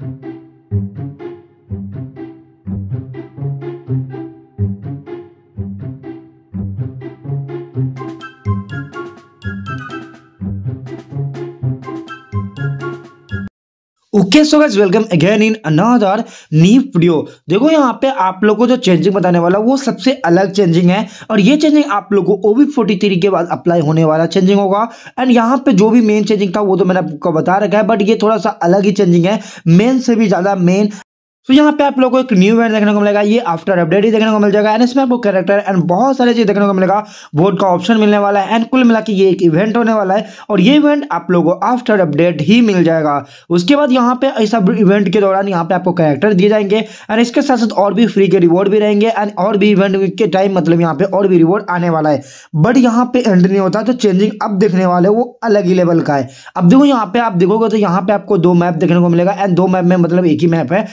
thank you okay so guys welcome again in another new video देखो यहाँ पे आप लोग को जो चेंजिंग बताने वाला वो सबसे अलग चेंजिंग है और ये चेंजिंग आप लोग को ओवी फोर्टी थ्री के बाद अप्लाई होने वाला चेंजिंग होगा एंड यहाँ पे जो भी मेन चेंजिंग था वो तो मैंने आपको बता रखा है बट ये थोड़ा सा अलग ही चेंजिंग है मेन से भी ज़्यादा मेन तो यहाँ पे आप लोगों को एक न्यू इवेंट देखने को मिलेगा ये आफ्टर अपडेट ही देखने को मिल जाएगा एंड इसमें आपको कैरेक्टर एंड बहुत सारे चीज देखने को मिलेगा वोट का ऑप्शन मिलने वाला है एंड कुल मिला के ये एक इवेंट होने वाला है और ये इवेंट आप लोगों को आफ्टर अपडेट ही मिल जाएगा उसके बाद यहाँ पे ऐसा इवेंट के दौरान यहाँ पे आपको कैरेक्टर दिए जाएंगे एंड इसके साथ साथ और भी फ्री के रिवॉर्ड भी रहेंगे एंड और भी इवेंट के टाइम मतलब यहाँ पे और भी रिवॉर्ड आने वाला है बट यहाँ पे एंड नहीं होता तो चेंजिंग अब देखने वाले वो अलग ही लेवल का है अब देखो यहाँ पे आप देखोगे तो यहाँ पे आपको दो मैप देखने को मिलेगा एंड दो मैप में मतलब एक ही मैप है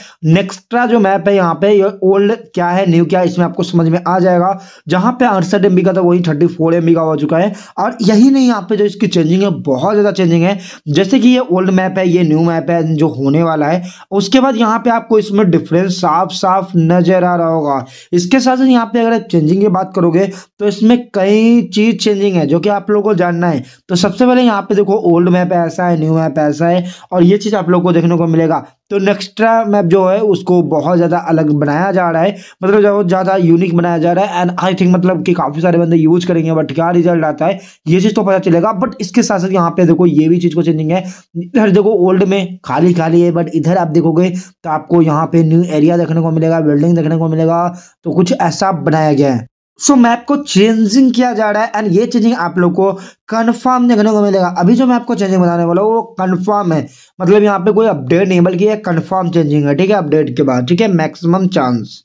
एक्स्ट्रा जो मैप है यहाँ पे ओल्ड क्या है न्यू क्या है इसमें आपको समझ में आ जाएगा जहां पे अड़सठ एमबी का था वही थर्टी फोर एमबी का हो चुका है और यही नहीं यहाँ पे जो इसकी चेंजिंग है बहुत ज़्यादा चेंजिंग है जैसे कि ये ओल्ड मैप है ये न्यू मैप है जो होने वाला है उसके बाद यहाँ पे आपको इसमें डिफरेंस साफ साफ नजर आ रहा होगा इसके साथ साथ यहाँ पे अगर चेंजिंग की बात करोगे तो इसमें कई चीज़ चेंजिंग है जो कि आप लोगों को जानना है तो सबसे पहले यहाँ पे देखो ओल्ड मैप ऐसा है न्यू मैप ऐसा है और ये चीज़ आप लोग को देखने को मिलेगा तो नेक्स्ट्रा मैप जो है उसको बहुत ज़्यादा अलग बनाया जा रहा है मतलब बहुत ज़्यादा यूनिक बनाया जा रहा है एंड आई थिंक मतलब कि काफ़ी सारे बंदे यूज करेंगे बट क्या रिजल्ट आता है ये चीज़ तो पता चलेगा बट इसके साथ साथ यहाँ पे देखो ये भी चीज़ को चेंजिंग है इधर देखो ओल्ड में खाली खाली है बट इधर आप देखोगे तो आपको यहाँ पे न्यू एरिया देखने को मिलेगा बिल्डिंग देखने को मिलेगा तो कुछ ऐसा बनाया गया है सो so, मैप को चेंजिंग किया जा रहा है एंड ये चेंजिंग आप लोग को कन्फर्म देखने को मिलेगा अभी जो मैं आपको चेंजिंग बताने वाला हूँ वो कन्फर्म है मतलब यहाँ पे कोई अपडेट नहीं बल्कि ये कन्फर्म चेंजिंग है ठीक है अपडेट के बाद ठीक है मैक्सिमम चांस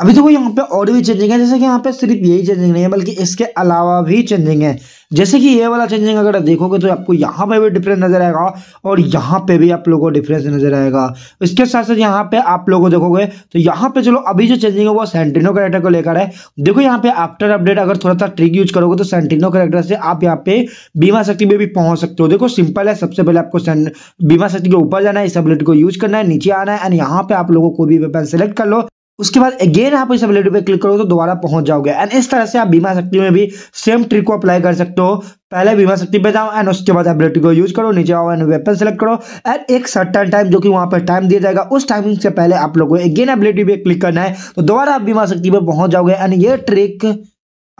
अभी देखो तो यहाँ पे और भी चेंजिंग है जैसे कि यहाँ पे सिर्फ यही चेंजिंग नहीं है बल्कि इसके अलावा भी चेंजिंग है जैसे कि ये वाला चेंजिंग अगर देखोगे तो आपको यहाँ पे भी डिफरेंस नजर आएगा और यहाँ पे भी आप लोगों को डिफरेंस नजर आएगा इसके साथ साथ यहाँ पे आप लोगों देखोगे तो यहाँ पे चलो अभी जो चेंजिंग है वो सेंटिनो करेक्टर को लेकर है देखो यहाँ पे आफ्टर अपडेट अगर थोड़ा सा ट्रिक यूज करोगे तो सेंटिनो करेक्टर से आप यहाँ पे बीमा शक्ति में भी पहुंच सकते हो देखो सिंपल है सबसे पहले आपको बीमा शक्ति के ऊपर जाना है इस अपडेट को यूज करना है नीचे आना है एंड यहाँ पे आप लोगों को भी वेपन सेलेक्ट कर लो उसके बाद अगेन आप इस एबिलिटी पे क्लिक करो तो दोबारा पहुंच जाओगे एंड इस तरह से आप बीमा शक्ति में भी सेम ट्रिक को अप्लाई कर सकते हो पहले बीमा शक्ति पे जाओ एंड उसके बाद एबिलिटी को यूज करो नीचे आओ एंड वेपन सेलेक्ट करो एंड एक सर्टन टाइम जो कि वहां पर टाइम दिया जाएगा उस टाइमिंग से पहले आप लोगों को अगेन एबिलिटी पे क्लिक करना है तो दोबारा आप बीमा शक्ति पे पहुंच जाओगे एंड ये ट्रिक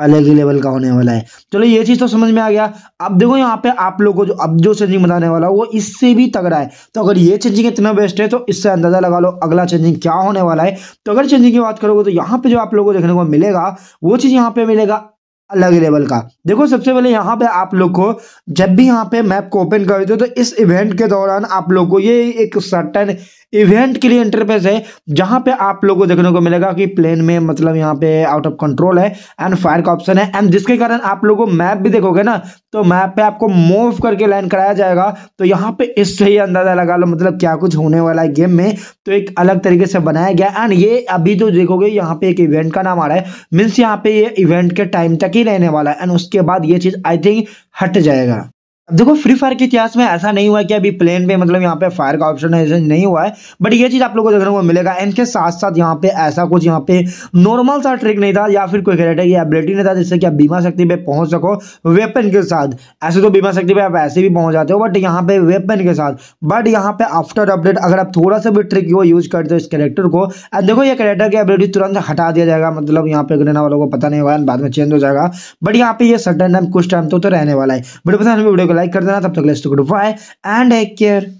अलग ही लेवल का होने वाला है चलो ये चीज़ तो समझ में आ गया अब देखो यहाँ पे आप लोग को जो अब जो चेंजिंग बताने वाला है वो इससे भी तगड़ा है तो अगर ये चेंजिंग इतना बेस्ट है तो इससे अंदाज़ा लगा लो अगला चेंजिंग क्या होने वाला है तो अगर चेंजिंग की बात करोगे तो यहाँ पे जो आप लोगों को देखने को मिलेगा वो चीज़ यहाँ पे मिलेगा अलग लेवल का देखो सबसे पहले यहाँ पे आप लोग को जब भी यहाँ पे मैप को ओपन करते हो तो इस इवेंट के दौरान आप लोग को ये एक सर्टन इवेंट के लिए इंटरफेस है जहाँ पे आप लोगों को देखने को मिलेगा कि प्लेन में मतलब यहाँ पे आउट ऑफ कंट्रोल है एंड फायर का ऑप्शन है एंड जिसके कारण आप लोगों को मैप भी देखोगे ना तो मैप पे आपको मूव करके लैंड कराया जाएगा तो यहाँ पे इससे ही अंदाजा लगा लो मतलब क्या कुछ होने वाला है गेम में तो एक अलग तरीके से बनाया गया एंड ये अभी जो तो देखोगे यहाँ पे एक इवेंट का नाम आ रहा है मीन्स यहाँ पे ये इवेंट के टाइम तक ही ही रहने वाला है एंड उसके बाद ये चीज़ आई थिंक हट जाएगा देखो फ्री फायर के इतिहास में ऐसा नहीं हुआ कि अभी प्लेन पे मतलब यहाँ पे फायर का ऑप्शन नहीं हुआ है बट ये चीज़ आप लोगों को देखने को मिलेगा इनके साथ साथ यहाँ पे ऐसा कुछ यहाँ पे नॉर्मल सा ट्रिक नहीं था या फिर कोई कैरेक्टर की एबिलिटी नहीं था जिससे कि आप बीमा शक्ति पे पहुंच सको वेपन के साथ ऐसे तो बीमा शक्ति पे आप ऐसे भी पहुंच जाते हो बट यहाँ पे वेपन के साथ बट यहाँ पे आफ्टर अपडेट अगर आप थोड़ा सा भी ट्रिक को यूज करते हो इस कैरेक्टर को देखो ये कैरेक्टर की एबिलिटी तुरंत हटा दिया जाएगा मतलब यहाँ पे रहने वालों को पता नहीं होगा बाद में चेंज हो जाएगा बट यहाँ पे सटन टाइम कुछ टाइम तो, तो रहने वाला है बट पता नहीं वीडियो को लाइक कर देना तब तक let's to goodbye and take care